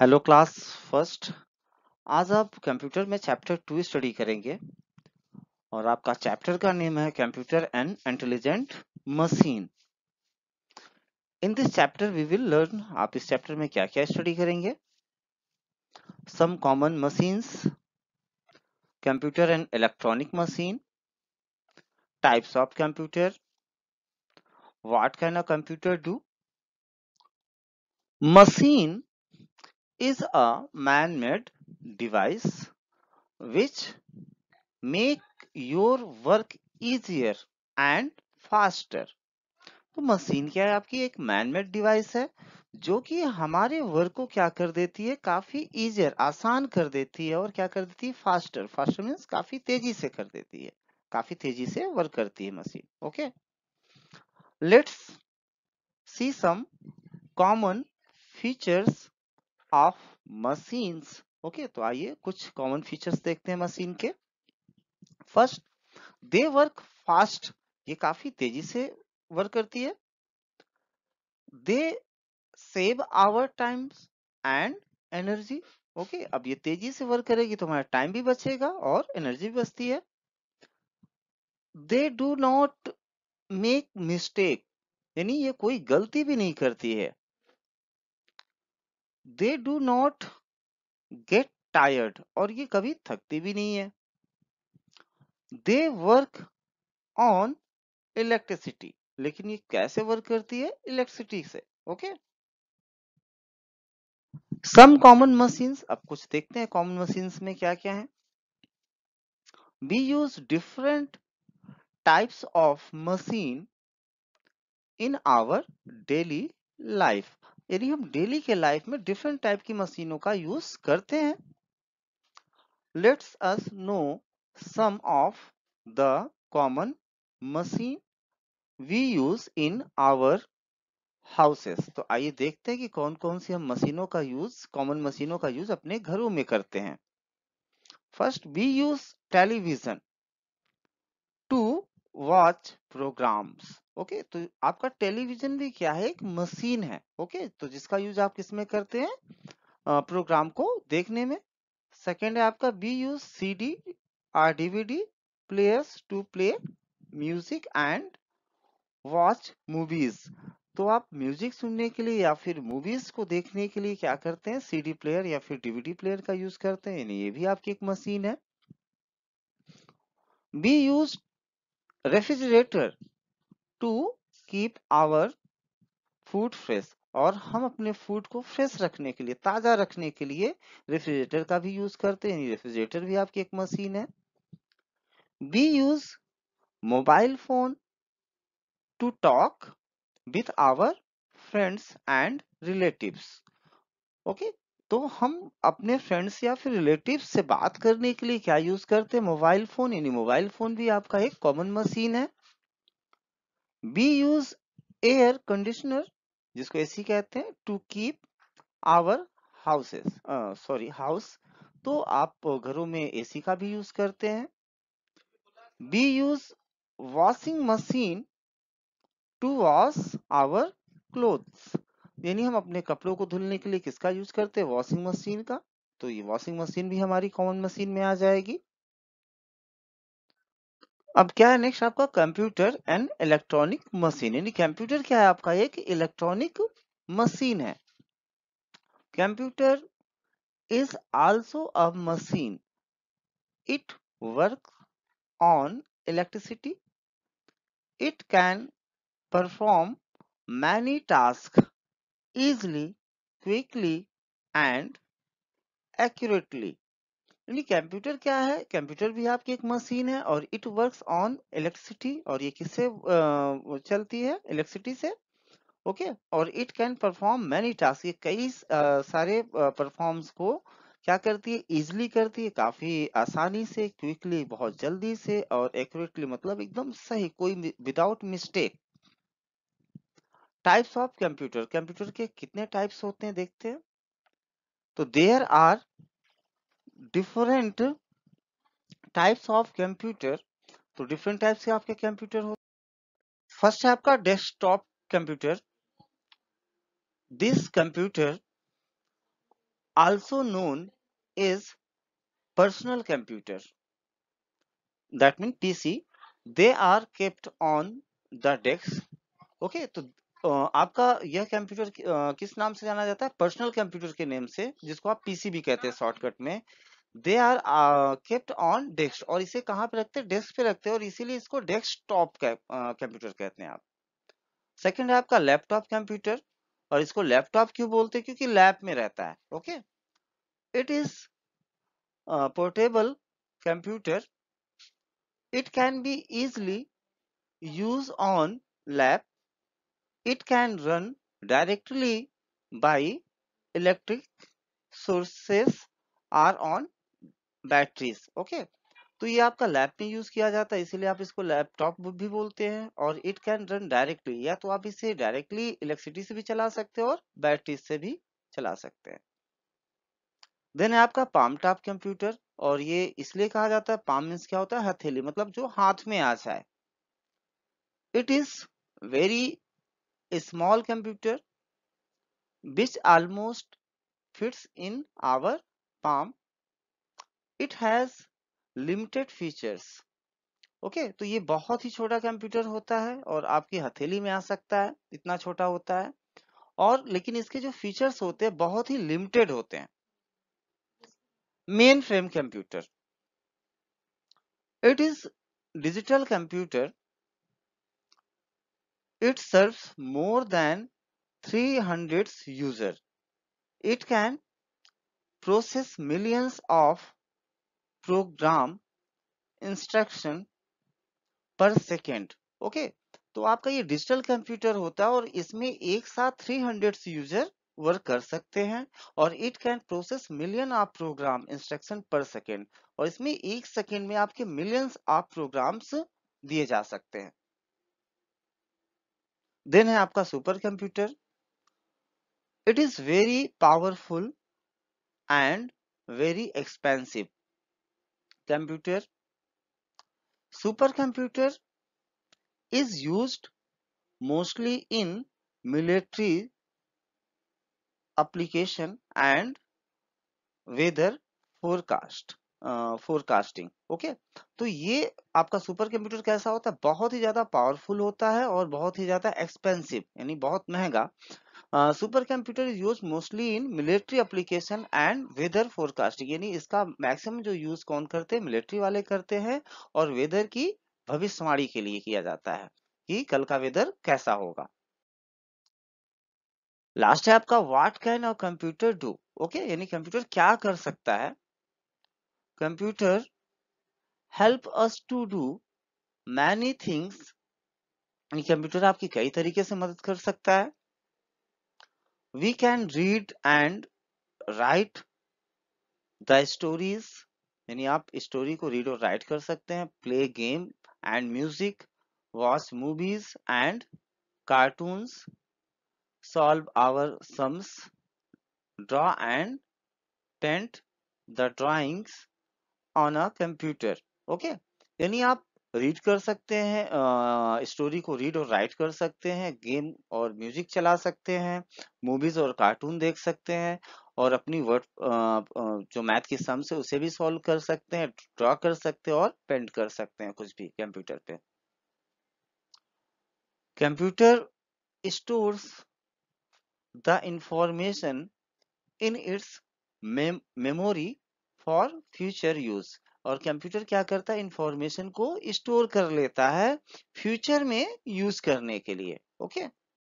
Hello class first आज आप computer में चैप्टर टू स्टडी करेंगे और आपका चैप्टर का नेम है computer and intelligent machine in this chapter we will learn आप इस चैप्टर में क्या क्या स्टडी करेंगे some common machines computer and electronic machine types of computer what can a computer do machine is a man-made device which make your work easier and faster. तो machine क्या है आपकी एक मैनमेड डिवाइस है जो कि हमारे वर्क को क्या कर देती है काफी इजियर आसान कर देती है और क्या कर देती है फास्टर फास्टर मीन काफी तेजी से कर देती है काफी तेजी से वर्क करती है machine okay let's see some common features of machines okay तो आइए कुछ कॉमन फीचर्स देखते हैं मशीन के फर्स्ट दे वर्क फास्ट ये काफी तेजी से वर्क करती है they save our time and energy okay अब ये तेजी से वर्क करेगी तो हमारा टाइम भी बचेगा और एनर्जी भी बचती है they do not make mistake यानी ये कोई गलती भी नहीं करती है they do not get tired और ये कभी थकती भी नहीं है दे वर्क ऑन इलेक्ट्रिसिटी लेकिन ये कैसे वर्क करती है इलेक्ट्रिसिटी से ओके सम कॉमन मशीन अब कुछ देखते हैं कॉमन मशीन में क्या क्या है we use different types of machine in our daily life यदि हम डेली के लाइफ में डिफरेंट टाइप की मशीनों का यूज करते हैं let's us know some of the common machine we use in our houses तो आइए देखते हैं कि कौन कौन सी हम मशीनों का यूज कॉमन मशीनों का यूज अपने घरों में करते हैं first we use television to watch programmes okay तो आपका टेलीविजन भी क्या है एक मशीन है ओके तो जिसका यूज आप किसमें करते हैं प्रोग्राम को देखने में सेकेंड है आपका B use C D R DVD players to play music and watch movies तो आप म्यूजिक सुनने के लिए या फिर मूवीज को देखने के लिए क्या करते हैं सीडी प्लेयर या फिर डीवीडी प्लेयर का यूज करते हैं ये भी आपकी एक मशीन है we use refrigerator to keep our food fresh और हम अपने फूड को फ्रेश रखने के लिए ताजा रखने के लिए रेफ्रिजरेटर का भी यूज करते हैं रेफ्रिजरेटर भी आपकी एक मशीन है we use mobile phone to talk with our friends and relatives okay तो हम अपने फ्रेंड्स या फिर रिलेटिव से बात करने के लिए क्या यूज करते हैं मोबाइल फोन यानी मोबाइल फोन भी आपका एक कॉमन मशीन है वी यूज एयर कंडीशनर जिसको एसी कहते हैं to keep our houses sorry house तो आप घरों में एसी का भी यूज करते हैं we use washing machine to wash our clothes यानी हम अपने कपड़ों को धुलने के लिए किसका यूज करते हैं वॉशिंग मशीन का तो ये वॉशिंग मशीन भी हमारी कॉमन मशीन में आ जाएगी अब क्या है नेक्स्ट आपका कंप्यूटर एंड इलेक्ट्रॉनिक मशीन यानी कंप्यूटर क्या है आपका एक इलेक्ट्रॉनिक मशीन है computer is also a machine it work on electricity it can perform many task easily quickly and accurately computer क्या है कंप्यूटर भी आपकी एक मशीन है और इट वर्क्स ऑन इलेक्ट्रिसिटी और ये किससे चलती है इलेक्ट्रिसिटी से ओके okay? और it can perform many task ये कई सारे परफॉर्म्स को क्या करती है इजिली करती है काफी आसानी से क्विकली बहुत जल्दी से और एक्यूरेटली मतलब एकदम सही कोई without mistake types of computer computer के कितने टाइप्स होते हैं देखते हैं तो there are different types of computer तो डिफरेंट टाइप्स के आपके कंप्यूटर हो फर्स्ट है आपका desktop computer this computer also known is personal computer that means pc they are kept on the desk okay so आपका यह कंप्यूटर किस नाम से जाना जाता है पर्सनल कंप्यूटर के नेम से जिसको आप पीसीबी कहते हैं शॉर्टकट हाँ, हाँ। में they are kept on desk और इसे कहाँ पे रखते हैं डेस्क पे रखते हैं और इसीलिए इसको डेस्कटॉप कंप्यूटर कहते हैं आप सेकेंड है आपका लैपटॉप कंप्यूटर और इसको लैपटॉप क्यों बोलते हैं क्योंकि लैब में रहता है okay it is portable computer it can be easily use on lap It can run directly by electric sources or on batteries. Okay. तो ये आपका लैब में यूज किया जाता है इसीलिए आप इसको लैपटॉप भी बोलते हैं और इट कैन रन डायरेक्टली या तो आप इसे डायरेक्टली इलेक्ट्रिसिटी से भी चला सकते हैं और बैटरी से भी चला सकते हैं देन है आपका पाम टॉप कंप्यूटर और ये इसलिए कहा जाता है पाम मीन क्या होता है हथेली मतलब जो हाथ में आ जाए it is very a small computer which almost fits in our palm it has limited features okay okay, तो ये बहुत ही छोटा कंप्यूटर होता है और आपकी हथेली में आ सकता है इतना छोटा होता है और लेकिन इसके जो फीचर्स होते हैं बहुत ही लिमिटेड होते हैं mainframe computer it is digital computer It serves more than 300 user It can process millions of program instruction per second. Okay, तो आपका ये डिजिटल कंप्यूटर होता है और इसमें एक साथ 300 यूजर वर्क कर सकते हैं और it can process million of program instruction per second और इसमें एक सेकेंड में आपके मिलियंस ऑफ प्रोग्राम्स दिए जा सकते हैं देन है आपका supercomputer it is very powerful and very expensive computer supercomputer is used mostly in military application and weather forecast. Forecasting okay तो ये आपका सुपर कंप्यूटर कैसा होता है बहुत ही ज्यादा पावरफुल होता है और बहुत ही ज्यादा एक्सपेंसिव यानी बहुत महंगा supercomputer is use mostly in military application and weather forecasting यानी इसका मैक्सिमम जो यूज कौन करते हैं मिलिट्री वाले करते हैं और वेदर की भविष्यवाणी के लिए किया जाता है कि कल का वेदर कैसा होगा लास्ट है आपका what can a computer do okay यानी कंप्यूटर क्या कर सकता है Computer help us to do many things. Computer आपकी कई तरीके से मदद कर सकता है we can read and write the stories यानी आप स्टोरी को रीड और राइट कर सकते हैं play game and music watch movies and cartoons solve our sums draw and paint the drawings on a computer okay यानी आप रीड कर सकते हैं स्टोरी को रीड और राइट कर सकते हैं गेम और म्यूजिक चला सकते हैं मूवीज और कार्टून देख सकते हैं और अपनी वर्ड जो मैथ की सम से उसे भी सॉल्व कर सकते हैं ड्रॉ कर सकते हैं और पेंट कर सकते हैं कुछ भी कंप्यूटर पे computer store the information in its memory for future use और कंप्यूटर क्या करता है इंफॉर्मेशन को स्टोर कर लेता है फ्यूचर में यूज करने के लिए ओके okay?